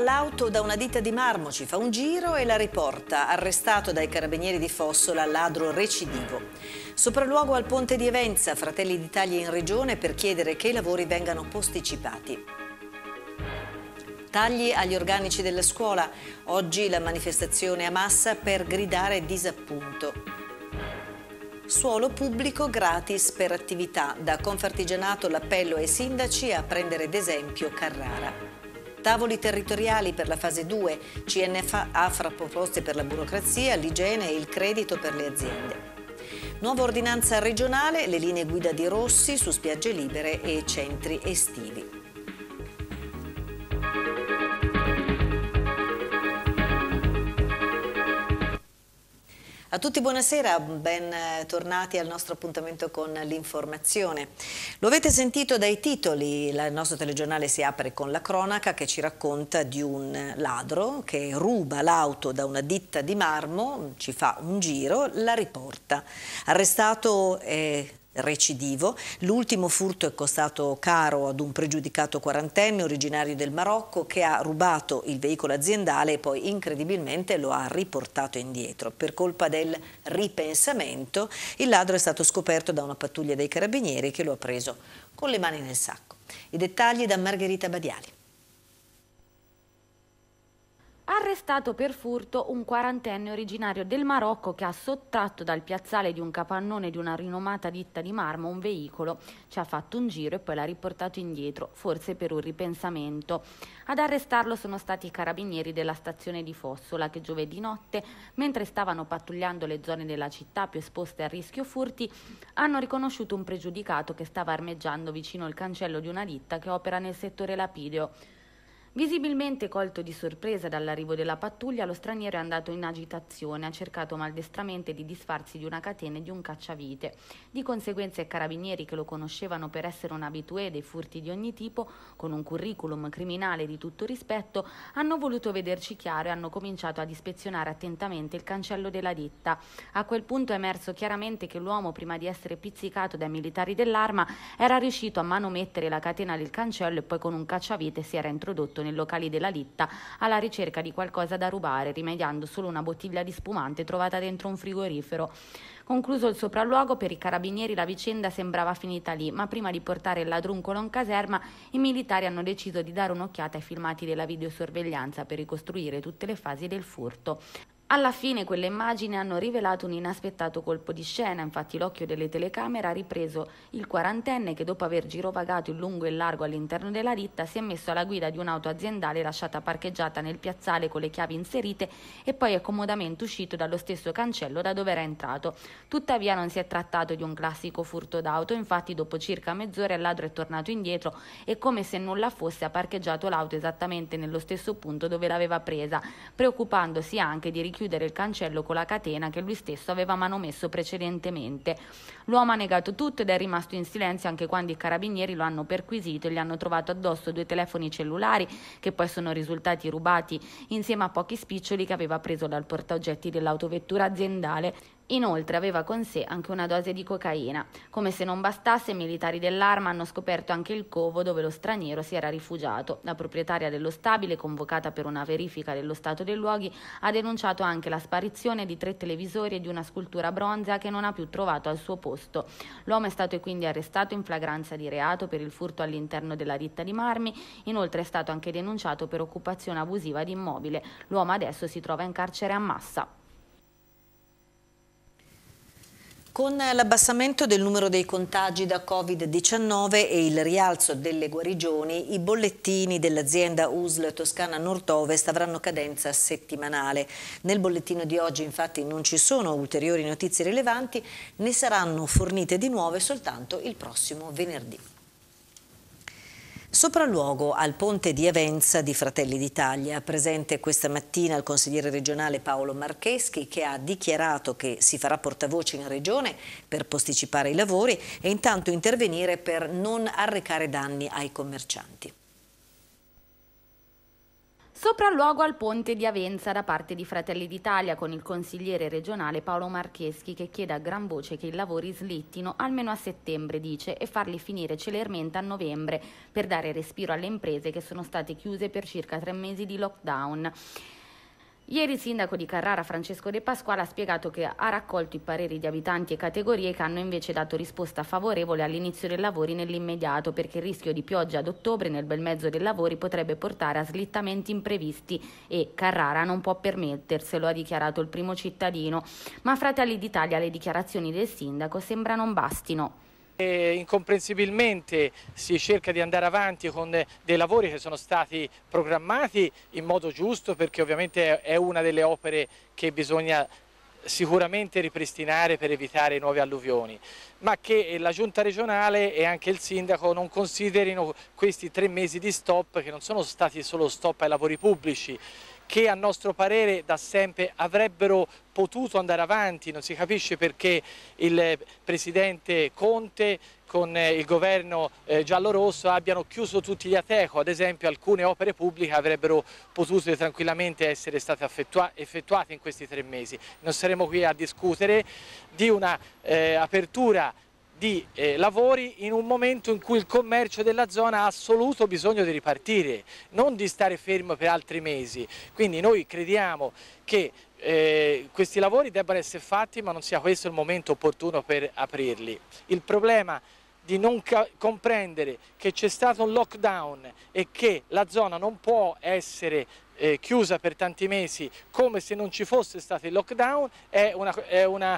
l'auto da una ditta di marmo, ci fa un giro e la riporta, arrestato dai carabinieri di Fossola, ladro recidivo. Sopralluogo al ponte di Evenza, Fratelli d'Italia in regione per chiedere che i lavori vengano posticipati. Tagli agli organici della scuola. Oggi la manifestazione a massa per gridare disappunto. Suolo pubblico gratis per attività. Da Confartigianato l'appello ai sindaci a prendere d'esempio Carrara. Tavoli territoriali per la fase 2, CNF AFRA proposte per la burocrazia, l'igiene e il credito per le aziende. Nuova ordinanza regionale, le linee guida di Rossi su spiagge libere e centri estivi. A tutti buonasera, ben tornati al nostro appuntamento con l'informazione. Lo avete sentito dai titoli, il nostro telegiornale si apre con la cronaca che ci racconta di un ladro che ruba l'auto da una ditta di marmo, ci fa un giro, la riporta. Arrestato e recidivo. L'ultimo furto è costato caro ad un pregiudicato quarantenne originario del Marocco che ha rubato il veicolo aziendale e poi incredibilmente lo ha riportato indietro. Per colpa del ripensamento il ladro è stato scoperto da una pattuglia dei carabinieri che lo ha preso con le mani nel sacco. I dettagli da Margherita Badiali arrestato per furto un quarantenne originario del Marocco che ha sottratto dal piazzale di un capannone di una rinomata ditta di marmo un veicolo, ci ha fatto un giro e poi l'ha riportato indietro, forse per un ripensamento. Ad arrestarlo sono stati i carabinieri della stazione di Fossola che giovedì notte, mentre stavano pattugliando le zone della città più esposte al rischio furti, hanno riconosciuto un pregiudicato che stava armeggiando vicino al cancello di una ditta che opera nel settore lapideo. Visibilmente colto di sorpresa dall'arrivo della pattuglia, lo straniero è andato in agitazione, ha cercato maldestramente di disfarsi di una catena e di un cacciavite. Di conseguenza i carabinieri che lo conoscevano per essere un abitué dei furti di ogni tipo, con un curriculum criminale di tutto rispetto, hanno voluto vederci chiaro e hanno cominciato ad ispezionare attentamente il cancello della ditta. A quel punto è emerso chiaramente che l'uomo, prima di essere pizzicato dai militari dell'arma, era riuscito a manomettere la catena del cancello e poi con un cacciavite si era introdotto nel nei locali della ditta alla ricerca di qualcosa da rubare, rimediando solo una bottiglia di spumante trovata dentro un frigorifero. Concluso il sopralluogo, per i carabinieri la vicenda sembrava finita lì, ma prima di portare il ladruncolo in caserma, i militari hanno deciso di dare un'occhiata ai filmati della videosorveglianza per ricostruire tutte le fasi del furto. Alla fine quelle immagini hanno rivelato un inaspettato colpo di scena, infatti l'occhio delle telecamere ha ripreso il quarantenne che dopo aver girovagato in lungo e largo all'interno della ditta si è messo alla guida di un'auto aziendale lasciata parcheggiata nel piazzale con le chiavi inserite e poi è comodamente uscito dallo stesso cancello da dove era entrato. Tuttavia non si è trattato di un classico furto d'auto, infatti dopo circa mezz'ora il ladro è tornato indietro e come se nulla fosse ha parcheggiato l'auto esattamente nello stesso punto dove l'aveva presa, preoccupandosi anche di richiudere chiudere il cancello con la catena che lui stesso aveva manomesso precedentemente. L'uomo ha negato tutto ed è rimasto in silenzio anche quando i carabinieri lo hanno perquisito e gli hanno trovato addosso due telefoni cellulari che poi sono risultati rubati insieme a pochi spiccioli che aveva preso dal portaoggetti dell'autovettura aziendale. Inoltre aveva con sé anche una dose di cocaina. Come se non bastasse, i militari dell'arma hanno scoperto anche il covo dove lo straniero si era rifugiato. La proprietaria dello stabile, convocata per una verifica dello stato dei luoghi, ha denunciato anche la sparizione di tre televisori e di una scultura bronzea che non ha più trovato al suo posto. L'uomo è stato quindi arrestato in flagranza di reato per il furto all'interno della ditta di Marmi, inoltre è stato anche denunciato per occupazione abusiva di immobile. L'uomo adesso si trova in carcere a Massa. Con l'abbassamento del numero dei contagi da Covid-19 e il rialzo delle guarigioni, i bollettini dell'azienda USL Toscana Nord-Ovest avranno cadenza settimanale. Nel bollettino di oggi infatti non ci sono ulteriori notizie rilevanti, ne saranno fornite di nuove soltanto il prossimo venerdì. Sopralluogo al ponte di Avenza di Fratelli d'Italia, presente questa mattina il consigliere regionale Paolo Marcheschi che ha dichiarato che si farà portavoce in regione per posticipare i lavori e intanto intervenire per non arrecare danni ai commercianti. Sopralluogo al ponte di Avenza da parte di Fratelli d'Italia con il consigliere regionale Paolo Marcheschi che chiede a gran voce che i lavori slittino almeno a settembre, dice, e farli finire celermente a novembre per dare respiro alle imprese che sono state chiuse per circa tre mesi di lockdown. Ieri il sindaco di Carrara Francesco De Pasquale ha spiegato che ha raccolto i pareri di abitanti e categorie che hanno invece dato risposta favorevole all'inizio dei lavori nell'immediato perché il rischio di pioggia ad ottobre nel bel mezzo dei lavori potrebbe portare a slittamenti imprevisti e Carrara non può permetterselo, ha dichiarato il primo cittadino. Ma Fratelli d'Italia le dichiarazioni del sindaco sembra non bastino. E incomprensibilmente si cerca di andare avanti con dei lavori che sono stati programmati in modo giusto perché ovviamente è una delle opere che bisogna sicuramente ripristinare per evitare nuove alluvioni, ma che la giunta regionale e anche il sindaco non considerino questi tre mesi di stop che non sono stati solo stop ai lavori pubblici, che a nostro parere da sempre avrebbero potuto andare avanti, non si capisce perché il eh, presidente Conte con eh, il governo eh, giallo-rosso abbiano chiuso tutti gli ateco, ad esempio alcune opere pubbliche avrebbero potuto tranquillamente essere state effettuate in questi tre mesi. Non saremo qui a discutere di una eh, di eh, lavori in un momento in cui il commercio della zona ha assoluto bisogno di ripartire, non di stare fermo per altri mesi. Quindi noi crediamo che eh, questi lavori debbano essere fatti ma non sia questo il momento opportuno per aprirli. Il problema è di non comprendere che c'è stato un lockdown e che la zona non può essere eh, chiusa per tanti mesi come se non ci fosse stato il lockdown è un'idea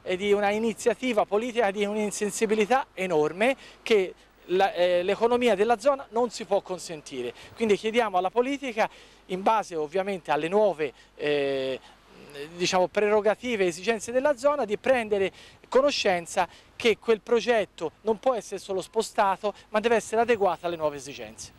eh, eh, di una iniziativa politica di un'insensibilità enorme che eh, l'economia eh, della zona non si può consentire. Quindi chiediamo alla politica, in base ovviamente alle nuove eh, Ehm, diciamo, prerogative e esigenze della zona di prendere conoscenza che quel progetto non può essere solo spostato ma deve essere adeguato alle nuove esigenze.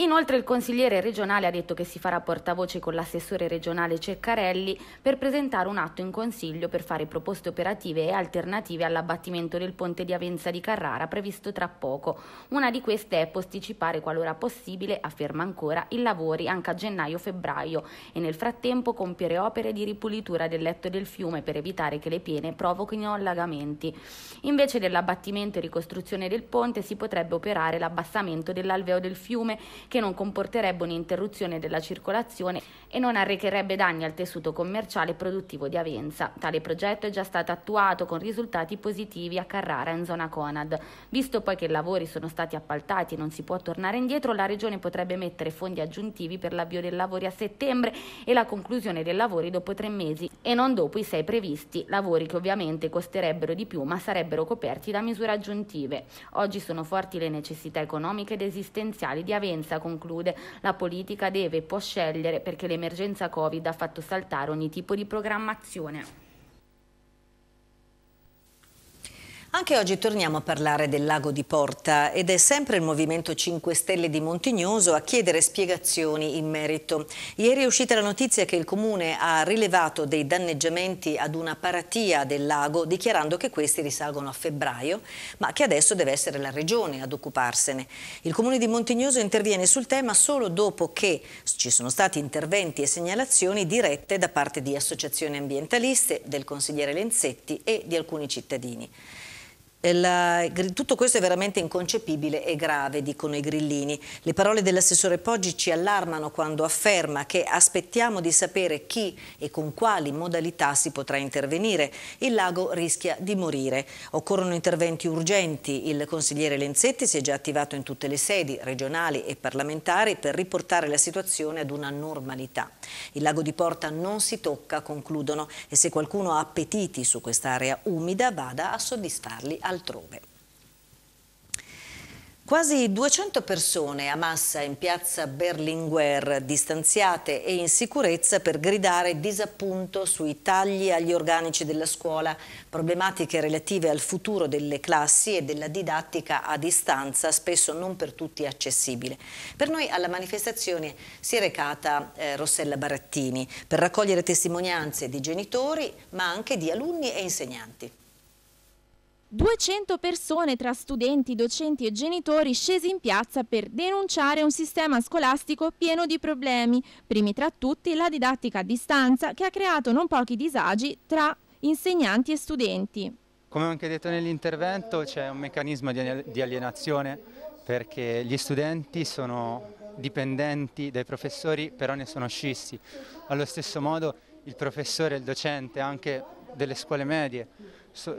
Inoltre il consigliere regionale ha detto che si farà portavoce con l'assessore regionale Ceccarelli per presentare un atto in consiglio per fare proposte operative e alternative all'abbattimento del ponte di Avenza di Carrara previsto tra poco. Una di queste è posticipare qualora possibile, afferma ancora, i lavori anche a gennaio-febbraio e nel frattempo compiere opere di ripulitura del letto del fiume per evitare che le piene provochino allagamenti. Invece dell'abbattimento e ricostruzione del ponte si potrebbe operare l'abbassamento dell'alveo del fiume che non comporterebbe un'interruzione della circolazione e non arrecherebbe danni al tessuto commerciale e produttivo di Avenza. Tale progetto è già stato attuato con risultati positivi a Carrara in zona Conad. Visto poi che i lavori sono stati appaltati e non si può tornare indietro, la Regione potrebbe mettere fondi aggiuntivi per l'avvio dei lavori a settembre e la conclusione dei lavori dopo tre mesi e non dopo i sei previsti, lavori che ovviamente costerebbero di più ma sarebbero coperti da misure aggiuntive. Oggi sono forti le necessità economiche ed esistenziali di Avenza conclude, la politica deve e può scegliere perché l'emergenza Covid ha fatto saltare ogni tipo di programmazione. Anche oggi torniamo a parlare del lago di Porta ed è sempre il Movimento 5 Stelle di Montignoso a chiedere spiegazioni in merito. Ieri è uscita la notizia che il Comune ha rilevato dei danneggiamenti ad una paratia del lago dichiarando che questi risalgono a febbraio ma che adesso deve essere la Regione ad occuparsene. Il Comune di Montignoso interviene sul tema solo dopo che ci sono stati interventi e segnalazioni dirette da parte di associazioni ambientaliste, del consigliere Lenzetti e di alcuni cittadini. Eh, la, tutto questo è veramente inconcepibile e grave, dicono i grillini. Le parole dell'assessore Poggi ci allarmano quando afferma che aspettiamo di sapere chi e con quali modalità si potrà intervenire. Il lago rischia di morire. Occorrono interventi urgenti. Il consigliere Lenzetti si è già attivato in tutte le sedi regionali e parlamentari per riportare la situazione ad una normalità. Il lago di Porta non si tocca, concludono, e se qualcuno ha appetiti su quest'area umida vada a soddisfarli altrove. Quasi 200 persone a massa in piazza Berlinguer, distanziate e in sicurezza per gridare disappunto sui tagli agli organici della scuola, problematiche relative al futuro delle classi e della didattica a distanza, spesso non per tutti accessibile. Per noi alla manifestazione si è recata eh, Rossella Barattini per raccogliere testimonianze di genitori ma anche di alunni e insegnanti. 200 persone tra studenti, docenti e genitori scesi in piazza per denunciare un sistema scolastico pieno di problemi, primi tra tutti la didattica a distanza che ha creato non pochi disagi tra insegnanti e studenti. Come ho anche detto nell'intervento c'è un meccanismo di alienazione perché gli studenti sono dipendenti dai professori però ne sono scissi. Allo stesso modo il professore e il docente anche delle scuole medie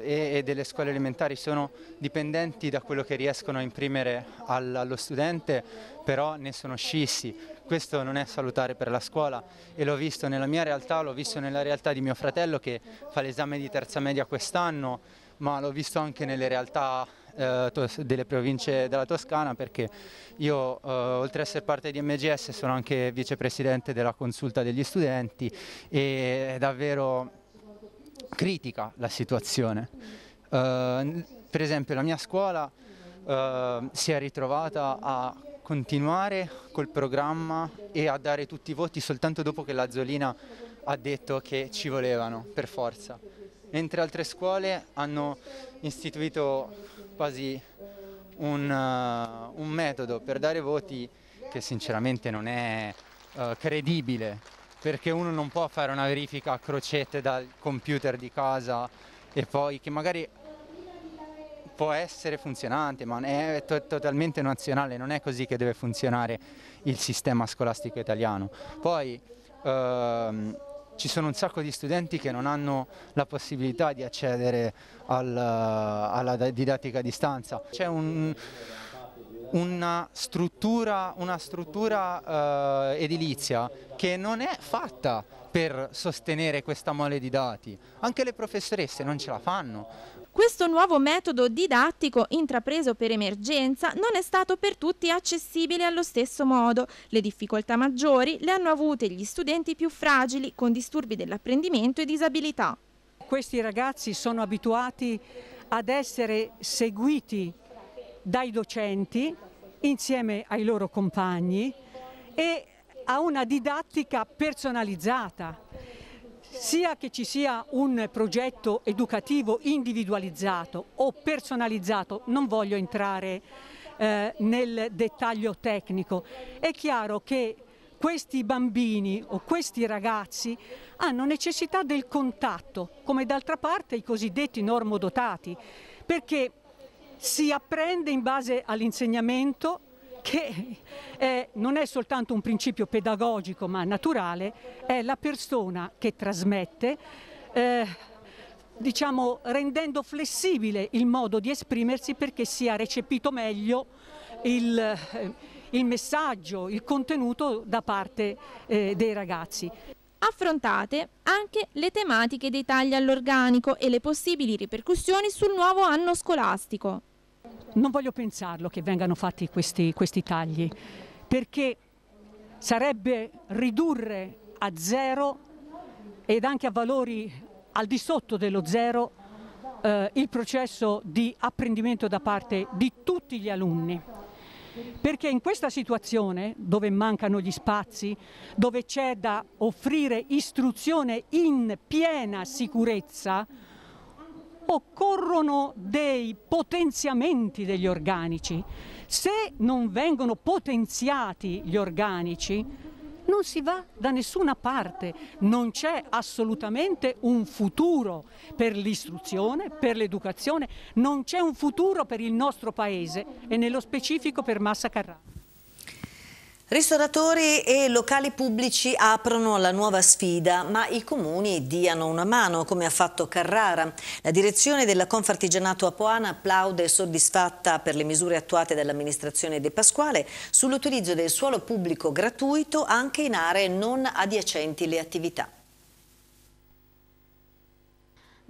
e delle scuole elementari sono dipendenti da quello che riescono a imprimere allo studente, però ne sono scissi. Questo non è salutare per la scuola e l'ho visto nella mia realtà, l'ho visto nella realtà di mio fratello che fa l'esame di terza media quest'anno, ma l'ho visto anche nelle realtà eh, delle province della Toscana perché io eh, oltre ad essere parte di MGS sono anche vicepresidente della consulta degli studenti e è davvero critica la situazione. Uh, per esempio la mia scuola uh, si è ritrovata a continuare col programma e a dare tutti i voti soltanto dopo che la Zolina ha detto che ci volevano per forza, mentre altre scuole hanno istituito quasi un, uh, un metodo per dare voti che sinceramente non è credibile perché uno non può fare una verifica a crocette dal computer di casa e poi che magari può essere funzionante, ma è to totalmente nazionale, non è così che deve funzionare il sistema scolastico italiano. Poi ehm, ci sono un sacco di studenti che non hanno la possibilità di accedere al, alla didattica a distanza. C'è un, una struttura, una struttura eh, edilizia che non è fatta per sostenere questa mole di dati. Anche le professoresse non ce la fanno. Questo nuovo metodo didattico intrapreso per emergenza non è stato per tutti accessibile allo stesso modo. Le difficoltà maggiori le hanno avute gli studenti più fragili con disturbi dell'apprendimento e disabilità. Questi ragazzi sono abituati ad essere seguiti dai docenti insieme ai loro compagni e a una didattica personalizzata, sia che ci sia un progetto educativo individualizzato o personalizzato, non voglio entrare eh, nel dettaglio tecnico, è chiaro che questi bambini o questi ragazzi hanno necessità del contatto, come d'altra parte i cosiddetti normodotati, perché si apprende in base all'insegnamento che è, eh, non è soltanto un principio pedagogico ma naturale, è la persona che trasmette, eh, diciamo rendendo flessibile il modo di esprimersi perché sia recepito meglio il, eh, il messaggio, il contenuto da parte eh, dei ragazzi. Affrontate anche le tematiche dei tagli all'organico e le possibili ripercussioni sul nuovo anno scolastico. Non voglio pensarlo che vengano fatti questi, questi tagli, perché sarebbe ridurre a zero ed anche a valori al di sotto dello zero eh, il processo di apprendimento da parte di tutti gli alunni. Perché in questa situazione, dove mancano gli spazi, dove c'è da offrire istruzione in piena sicurezza, occorrono dei potenziamenti degli organici. Se non vengono potenziati gli organici, non si va da nessuna parte, non c'è assolutamente un futuro per l'istruzione, per l'educazione, non c'è un futuro per il nostro paese e nello specifico per Massa Carrà. Ristoratori e locali pubblici aprono la nuova sfida, ma i comuni diano una mano, come ha fatto Carrara. La direzione della Confartigianato Apoana applaude soddisfatta per le misure attuate dall'amministrazione De Pasquale sull'utilizzo del suolo pubblico gratuito anche in aree non adiacenti le attività.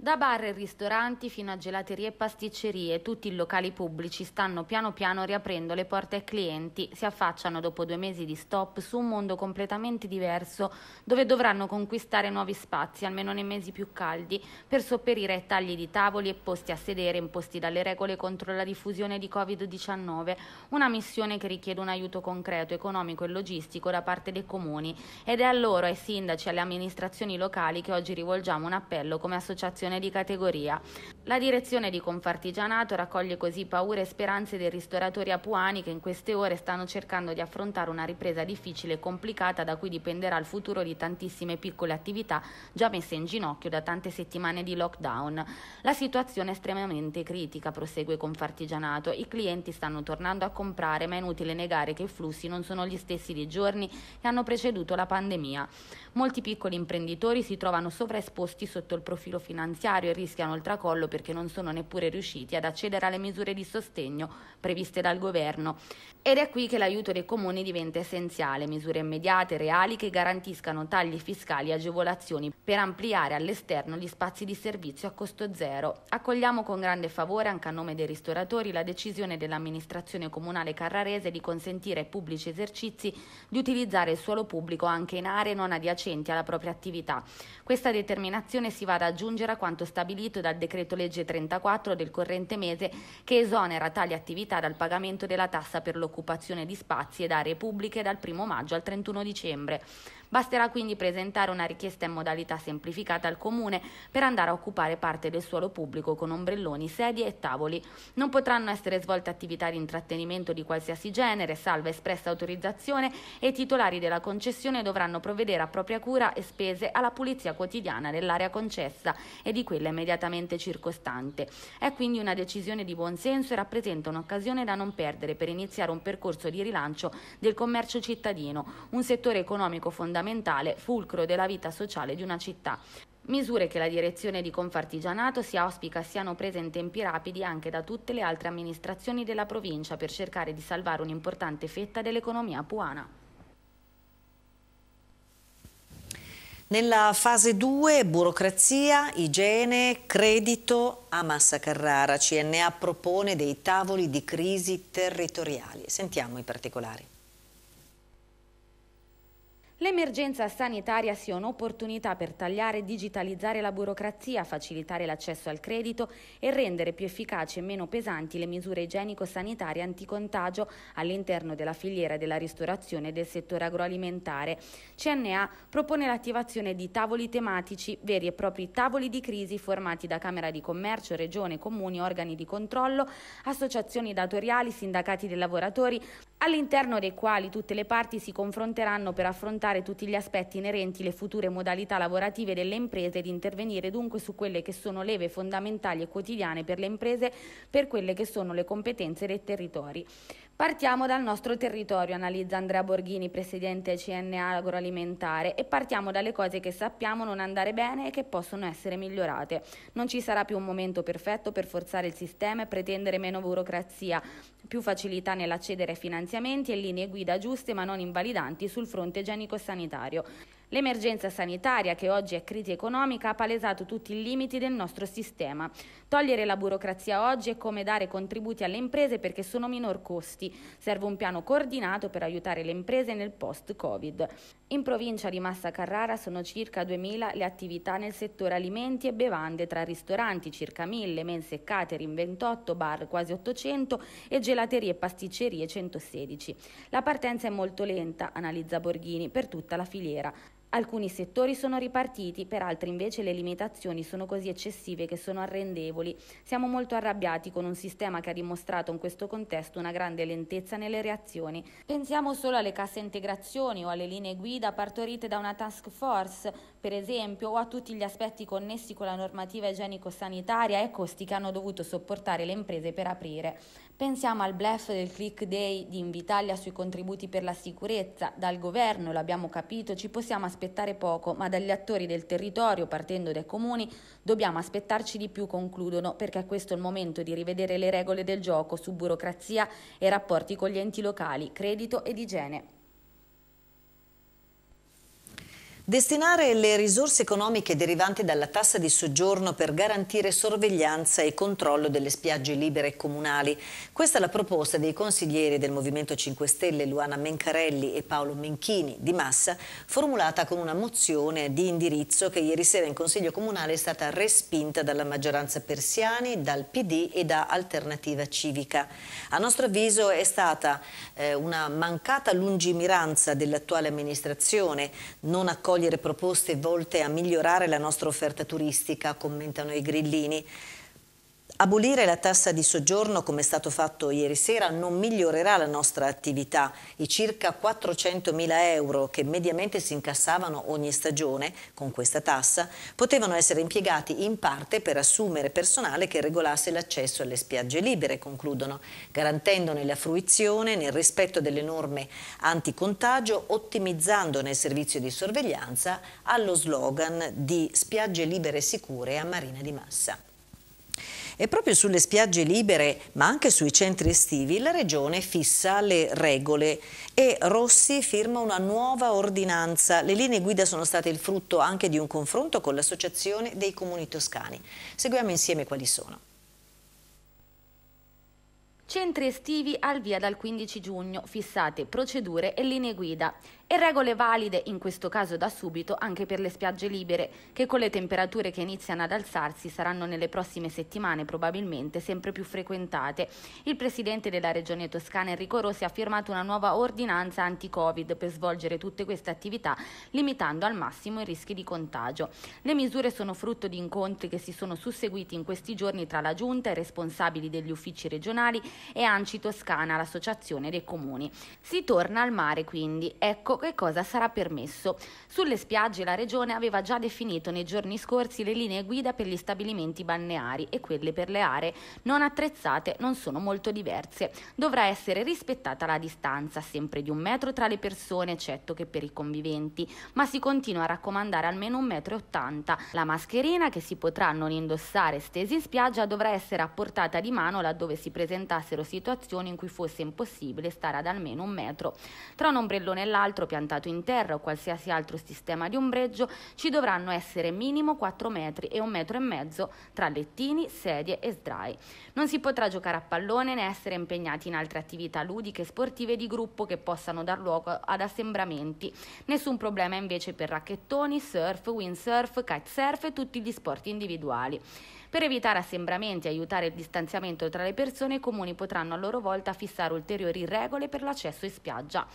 Da bar e ristoranti fino a gelaterie e pasticcerie, tutti i locali pubblici stanno piano piano riaprendo le porte ai clienti, si affacciano dopo due mesi di stop su un mondo completamente diverso dove dovranno conquistare nuovi spazi, almeno nei mesi più caldi, per sopperire ai tagli di tavoli e posti a sedere imposti dalle regole contro la diffusione di Covid-19, una missione che richiede un aiuto concreto, economico e logistico da parte dei comuni ed è a loro, ai sindaci e alle amministrazioni locali che oggi rivolgiamo un appello come associazione promozione di categoria. La direzione di Confartigianato raccoglie così paure e speranze dei ristoratori apuani che in queste ore stanno cercando di affrontare una ripresa difficile e complicata da cui dipenderà il futuro di tantissime piccole attività già messe in ginocchio da tante settimane di lockdown. La situazione è estremamente critica, prosegue Confartigianato. I clienti stanno tornando a comprare, ma è inutile negare che i flussi non sono gli stessi dei giorni che hanno preceduto la pandemia. Molti piccoli imprenditori si trovano sovraesposti sotto il profilo finanziario finanziario e rischiano il tracollo perché non sono neppure riusciti ad accedere alle misure di sostegno previste dal governo. Ed è qui che l'aiuto dei comuni diventa essenziale, misure immediate, reali, che garantiscano tagli fiscali e agevolazioni per ampliare all'esterno gli spazi di servizio a costo zero. Accogliamo con grande favore, anche a nome dei ristoratori, la decisione dell'amministrazione comunale carrarese di consentire ai pubblici esercizi di utilizzare il suolo pubblico anche in aree non adiacenti alla propria attività. Questa determinazione si va ad aggiungere a quanto quanto stabilito dal decreto legge 34 del corrente mese che esonera tali attività dal pagamento della tassa per l'occupazione di spazi ed aree pubbliche dal 1 maggio al 31 dicembre. Basterà quindi presentare una richiesta in modalità semplificata al Comune per andare a occupare parte del suolo pubblico con ombrelloni, sedie e tavoli. Non potranno essere svolte attività di intrattenimento di qualsiasi genere, salva espressa autorizzazione e i titolari della concessione dovranno provvedere a propria cura e spese alla pulizia quotidiana dell'area concessa e di quella immediatamente circostante. È quindi una decisione di buon senso e rappresenta un'occasione da non perdere per iniziare un percorso di rilancio del commercio cittadino, un settore economico fondamentale fondamentale, fulcro della vita sociale di una città. Misure che la direzione di Confartigianato si auspica siano prese in tempi rapidi anche da tutte le altre amministrazioni della provincia per cercare di salvare un'importante fetta dell'economia puana. Nella fase 2 burocrazia, igiene, credito a Massa Carrara. CNA propone dei tavoli di crisi territoriali. Sentiamo i particolari. L'emergenza sanitaria sia un'opportunità per tagliare e digitalizzare la burocrazia, facilitare l'accesso al credito e rendere più efficaci e meno pesanti le misure igienico-sanitarie anticontagio all'interno della filiera della ristorazione e del settore agroalimentare. CNA propone l'attivazione di tavoli tematici, veri e propri tavoli di crisi formati da Camera di Commercio, Regione, Comuni, organi di controllo, associazioni datoriali, sindacati dei lavoratori, all'interno dei quali tutte le parti si confronteranno per affrontare valutare tutti gli aspetti inerenti le future modalità lavorative delle imprese ed intervenire dunque su quelle che sono leve fondamentali e quotidiane per le imprese, per quelle che sono le competenze dei territori. Partiamo dal nostro territorio, analizza Andrea Borghini, presidente CNA Agroalimentare, e partiamo dalle cose che sappiamo non andare bene e che possono essere migliorate. Non ci sarà più un momento perfetto per forzare il sistema e pretendere meno burocrazia, più facilità nell'accedere ai finanziamenti e linee guida giuste ma non invalidanti sul fronte igienico-sanitario. L'emergenza sanitaria, che oggi è crisi economica, ha palesato tutti i limiti del nostro sistema. Togliere la burocrazia oggi è come dare contributi alle imprese perché sono minor costi. Serve un piano coordinato per aiutare le imprese nel post-Covid. In provincia di Massa Carrara sono circa 2.000 le attività nel settore alimenti e bevande, tra ristoranti circa 1.000, mense e catering 28, bar quasi 800 e gelaterie e pasticcerie 116. La partenza è molto lenta, analizza Borghini, per tutta la filiera. Alcuni settori sono ripartiti, per altri invece le limitazioni sono così eccessive che sono arrendevoli. Siamo molto arrabbiati con un sistema che ha dimostrato in questo contesto una grande lentezza nelle reazioni. Pensiamo solo alle casse integrazioni o alle linee guida partorite da una task force, per esempio, o a tutti gli aspetti connessi con la normativa igienico-sanitaria e costi che hanno dovuto sopportare le imprese per aprire. Pensiamo al blef del click day di Invitalia sui contributi per la sicurezza. Dal governo, l'abbiamo capito, ci possiamo aspettare poco, ma dagli attori del territorio, partendo dai comuni, dobbiamo aspettarci di più, concludono, perché è questo il momento di rivedere le regole del gioco su burocrazia e rapporti con gli enti locali, credito ed igiene. Destinare le risorse economiche derivanti dalla tassa di soggiorno per garantire sorveglianza e controllo delle spiagge libere e comunali. Questa è la proposta dei consiglieri del Movimento 5 Stelle Luana Mencarelli e Paolo Menchini di Massa, formulata con una mozione di indirizzo che ieri sera in Consiglio Comunale è stata respinta dalla maggioranza persiani, dal PD e da Alternativa Civica. A nostro avviso è stata eh, una mancata lungimiranza dell'attuale amministrazione, non accorta raccogliere proposte volte a migliorare la nostra offerta turistica, commentano i grillini. Abolire la tassa di soggiorno, come è stato fatto ieri sera, non migliorerà la nostra attività. I circa 400.000 euro che mediamente si incassavano ogni stagione con questa tassa potevano essere impiegati in parte per assumere personale che regolasse l'accesso alle spiagge libere, concludono, garantendone la fruizione nel rispetto delle norme anticontagio, ottimizzandone il servizio di sorveglianza allo slogan di spiagge libere sicure a Marina di Massa. E proprio sulle spiagge libere, ma anche sui centri estivi, la Regione fissa le regole e Rossi firma una nuova ordinanza. Le linee guida sono state il frutto anche di un confronto con l'Associazione dei Comuni Toscani. Seguiamo insieme quali sono. Centri estivi al via dal 15 giugno, fissate procedure e linee guida e regole valide in questo caso da subito anche per le spiagge libere, che con le temperature che iniziano ad alzarsi saranno nelle prossime settimane probabilmente sempre più frequentate. Il presidente della regione toscana Enrico Rossi ha firmato una nuova ordinanza anti-Covid per svolgere tutte queste attività, limitando al massimo i rischi di contagio. Le misure sono frutto di incontri che si sono susseguiti in questi giorni tra la Giunta e i responsabili degli uffici regionali e Anci Toscana, l'associazione dei comuni. Si torna al mare quindi, ecco che cosa sarà permesso. Sulle spiagge la Regione aveva già definito nei giorni scorsi le linee guida per gli stabilimenti balneari e quelle per le aree non attrezzate non sono molto diverse. Dovrà essere rispettata la distanza, sempre di un metro tra le persone, eccetto che per i conviventi, ma si continua a raccomandare almeno un metro e m. La mascherina che si potrà non indossare stesi in spiaggia dovrà essere a portata di mano laddove si presentassero situazioni in cui fosse impossibile stare ad almeno un metro. Tra un ombrellone e l'altro piantato in terra o qualsiasi altro sistema di ombreggio ci dovranno essere minimo 4 metri e un metro e mezzo tra lettini, sedie e sdrai. Non si potrà giocare a pallone né essere impegnati in altre attività ludiche e sportive di gruppo che possano dar luogo ad assembramenti. Nessun problema invece per racchettoni, surf, windsurf, kitesurf e tutti gli sport individuali. Per evitare assembramenti e aiutare il distanziamento tra le persone, i comuni potranno a loro volta fissare ulteriori regole per l'accesso in spiaggia.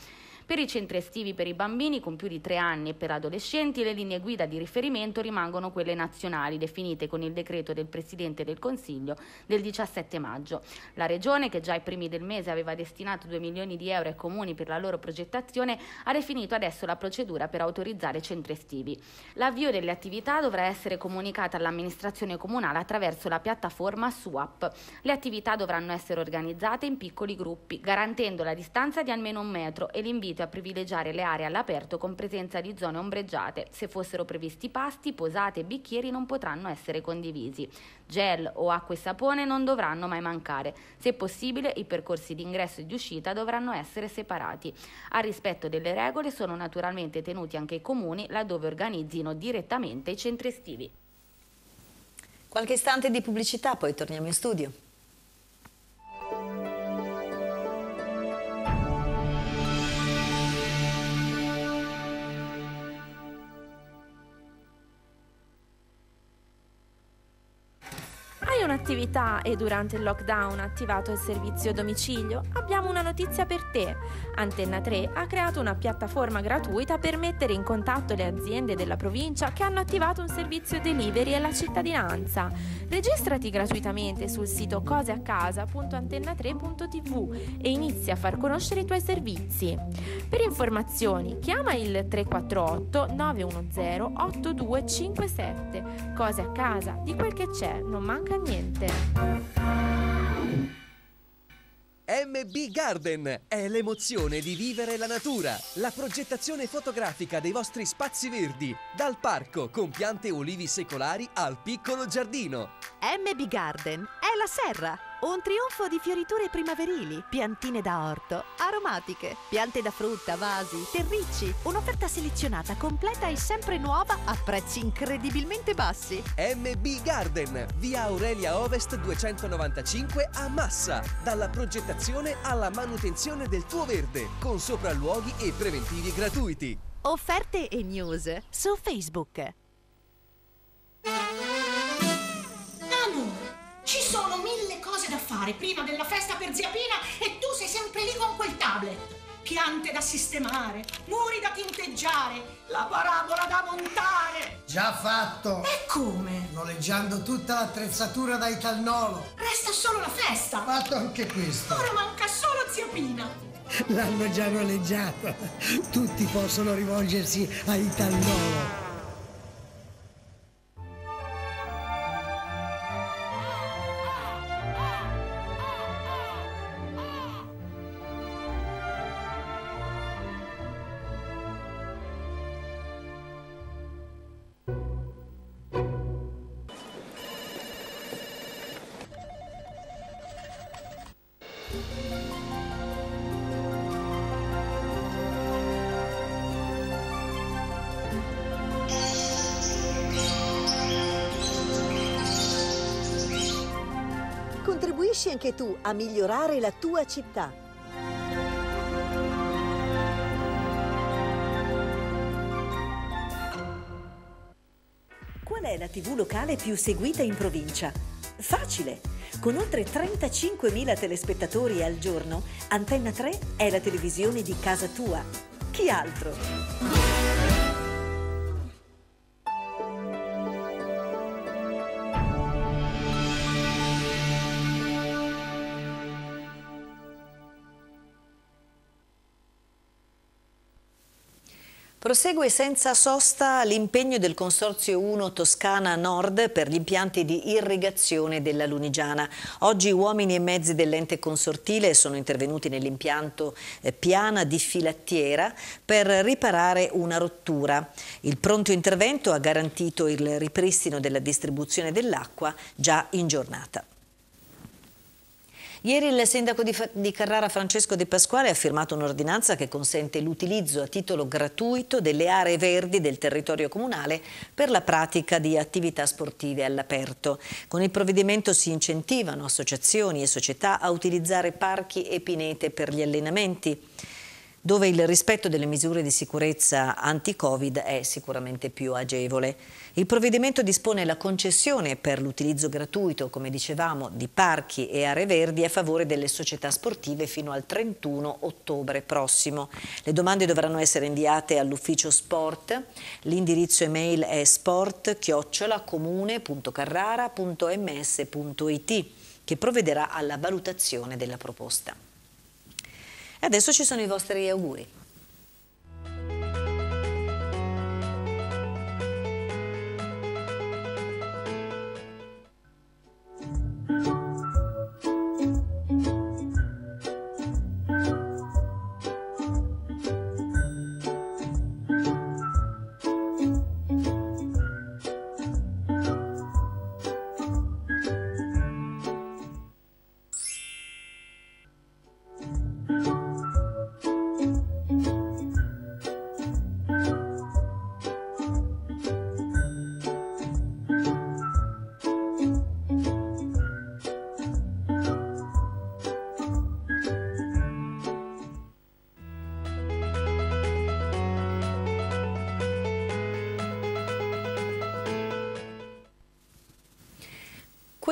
Per i centri estivi per i bambini con più di tre anni e per adolescenti le linee guida di riferimento rimangono quelle nazionali definite con il decreto del Presidente del Consiglio del 17 maggio. La Regione, che già ai primi del mese aveva destinato 2 milioni di euro ai comuni per la loro progettazione, ha definito adesso la procedura per autorizzare centri estivi. L'avvio delle attività dovrà essere comunicata all'amministrazione comunale attraverso la piattaforma SWAP. Le attività dovranno essere organizzate in piccoli gruppi, garantendo la distanza di almeno un metro e l'invito riuscito a privilegiare le aree all'aperto con presenza di zone ombreggiate. Se fossero previsti pasti, posate e bicchieri non potranno essere condivisi. Gel o acqua e sapone non dovranno mai mancare. Se possibile, i percorsi di ingresso e di uscita dovranno essere separati. A rispetto delle regole sono naturalmente tenuti anche i comuni laddove organizzino direttamente i centri estivi. Qualche istante di pubblicità, poi torniamo in studio. attività e durante il lockdown attivato il servizio domicilio, abbiamo una notizia per te. Antenna 3 ha creato una piattaforma gratuita per mettere in contatto le aziende della provincia che hanno attivato un servizio delivery alla cittadinanza. Registrati gratuitamente sul sito coseacasa.antenna3.tv e inizia a far conoscere i tuoi servizi. Per informazioni chiama il 348 910 8257. Cose a casa, di quel che c'è, non manca niente divertente. MB Garden è l'emozione di vivere la natura, la progettazione fotografica dei vostri spazi verdi, dal parco con piante olivi secolari al piccolo giardino. MB Garden è la serra. Un trionfo di fioriture primaverili, piantine da orto, aromatiche, piante da frutta, vasi, terricci. Un'offerta selezionata, completa e sempre nuova a prezzi incredibilmente bassi. MB Garden, via Aurelia Ovest 295 a Massa. Dalla progettazione alla manutenzione del tuo verde, con sopralluoghi e preventivi gratuiti. Offerte e news su Facebook. Ci sono mille cose da fare prima della festa per zia Pina e tu sei sempre lì con quel tablet. Piante da sistemare, muri da tinteggiare, la parabola da montare. Già fatto. E come? Noleggiando tutta l'attrezzatura da Italnolo. Resta solo la festa. Fatto anche questo. Ora manca solo zia Pina. L'hanno già noleggiata. Tutti possono rivolgersi a Italnolo. Contribuisci anche tu a migliorare la tua città. Qual è la TV locale più seguita in provincia? Facile! Con oltre 35.000 telespettatori al giorno, Antenna 3 è la televisione di casa tua. Chi altro? Prosegue senza sosta l'impegno del Consorzio 1 Toscana Nord per gli impianti di irrigazione della Lunigiana. Oggi uomini e mezzi dell'ente consortile sono intervenuti nell'impianto eh, piana di filattiera per riparare una rottura. Il pronto intervento ha garantito il ripristino della distribuzione dell'acqua già in giornata. Ieri il sindaco di, di Carrara Francesco De Pasquale ha firmato un'ordinanza che consente l'utilizzo a titolo gratuito delle aree verdi del territorio comunale per la pratica di attività sportive all'aperto. Con il provvedimento si incentivano associazioni e società a utilizzare parchi e pinete per gli allenamenti dove il rispetto delle misure di sicurezza anti-Covid è sicuramente più agevole. Il provvedimento dispone la concessione per l'utilizzo gratuito, come dicevamo, di parchi e aree verdi a favore delle società sportive fino al 31 ottobre prossimo. Le domande dovranno essere inviate all'ufficio sport. L'indirizzo email è sport-comune.carrara.ms.it che provvederà alla valutazione della proposta. E adesso ci sono i vostri auguri.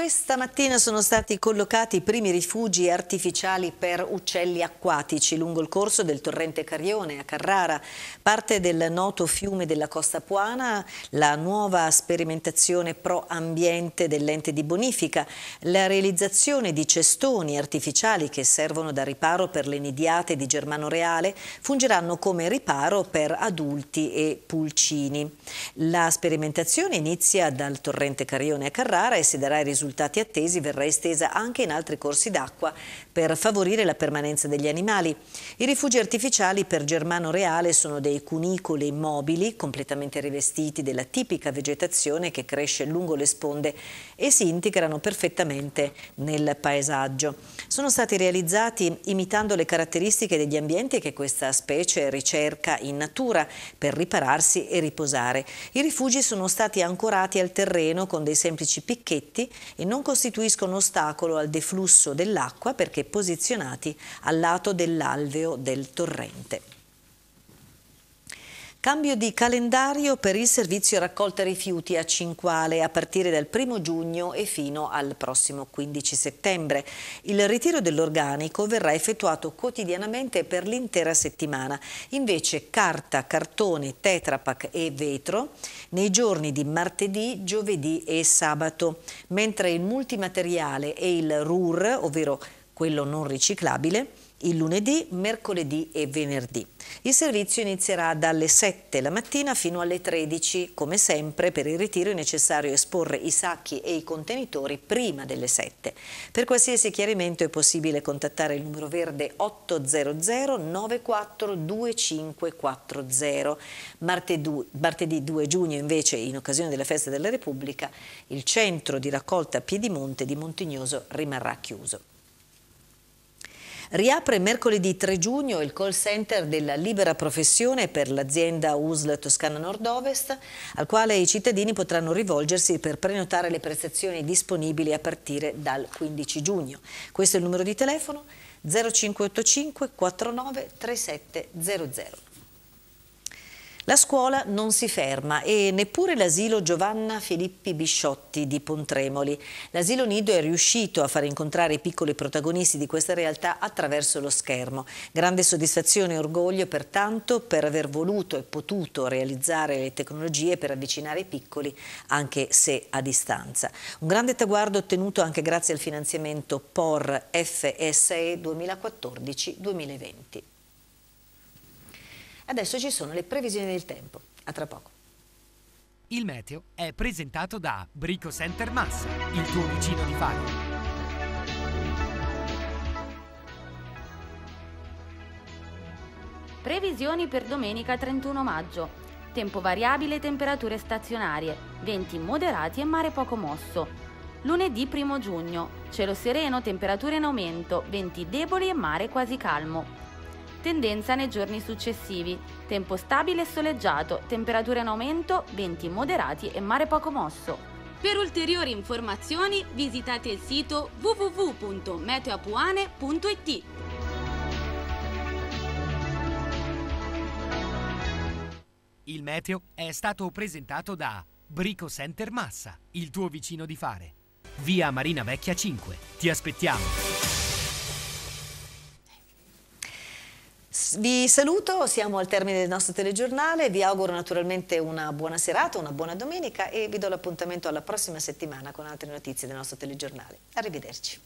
always Stamattina sono stati collocati i primi rifugi artificiali per uccelli acquatici lungo il corso del torrente Carione a Carrara, parte del noto fiume della Costa Puana, la nuova sperimentazione pro ambiente dell'ente di bonifica, la realizzazione di cestoni artificiali che servono da riparo per le nidiate di Germano Reale, fungeranno come riparo per adulti e pulcini. La sperimentazione inizia dal torrente Carione a Carrara e si darà i risultati attesi verrà estesa anche in altri corsi d'acqua per favorire la permanenza degli animali. I rifugi artificiali per Germano Reale sono dei cunicoli mobili completamente rivestiti della tipica vegetazione che cresce lungo le sponde e si integrano perfettamente nel paesaggio. Sono stati realizzati imitando le caratteristiche degli ambienti che questa specie ricerca in natura per ripararsi e riposare. I rifugi sono stati ancorati al terreno con dei semplici picchetti e non costituiscono ostacolo al deflusso dell'acqua perché posizionati al lato dell'alveo del torrente. Cambio di calendario per il servizio raccolta rifiuti a Cinquale a partire dal 1 giugno e fino al prossimo 15 settembre. Il ritiro dell'organico verrà effettuato quotidianamente per l'intera settimana. Invece carta, cartone, tetrapack e vetro nei giorni di martedì, giovedì e sabato, mentre il multimateriale e il RUR, ovvero quello non riciclabile, il lunedì, mercoledì e venerdì. Il servizio inizierà dalle 7 la mattina fino alle 13. Come sempre, per il ritiro è necessario esporre i sacchi e i contenitori prima delle 7. Per qualsiasi chiarimento è possibile contattare il numero verde 800 942540. Martedì, martedì 2 giugno, invece, in occasione della Festa della Repubblica, il centro di raccolta Piedimonte di Montignoso rimarrà chiuso. Riapre mercoledì 3 giugno il call center della libera professione per l'azienda USL Toscana Nord-Ovest, al quale i cittadini potranno rivolgersi per prenotare le prestazioni disponibili a partire dal 15 giugno. Questo è il numero di telefono 0585 49 3700. La scuola non si ferma e neppure l'asilo Giovanna Filippi Bisciotti di Pontremoli. L'asilo nido è riuscito a far incontrare i piccoli protagonisti di questa realtà attraverso lo schermo. Grande soddisfazione e orgoglio pertanto per aver voluto e potuto realizzare le tecnologie per avvicinare i piccoli anche se a distanza. Un grande traguardo ottenuto anche grazie al finanziamento POR FSE 2014-2020. Adesso ci sono le previsioni del tempo. A tra poco. Il meteo è presentato da Brico Center Massa, il tuo vicino di Fari. Previsioni per domenica 31 maggio. Tempo variabile e temperature stazionarie, venti moderati e mare poco mosso. Lunedì 1 giugno, cielo sereno, temperature in aumento, venti deboli e mare quasi calmo tendenza nei giorni successivi, tempo stabile e soleggiato, temperature in aumento, venti moderati e mare poco mosso. Per ulteriori informazioni visitate il sito www.meteoapuane.it. Il meteo è stato presentato da Brico Center Massa, il tuo vicino di fare. Via Marina Vecchia 5. Ti aspettiamo! Vi saluto, siamo al termine del nostro telegiornale, vi auguro naturalmente una buona serata, una buona domenica e vi do l'appuntamento alla prossima settimana con altre notizie del nostro telegiornale. Arrivederci.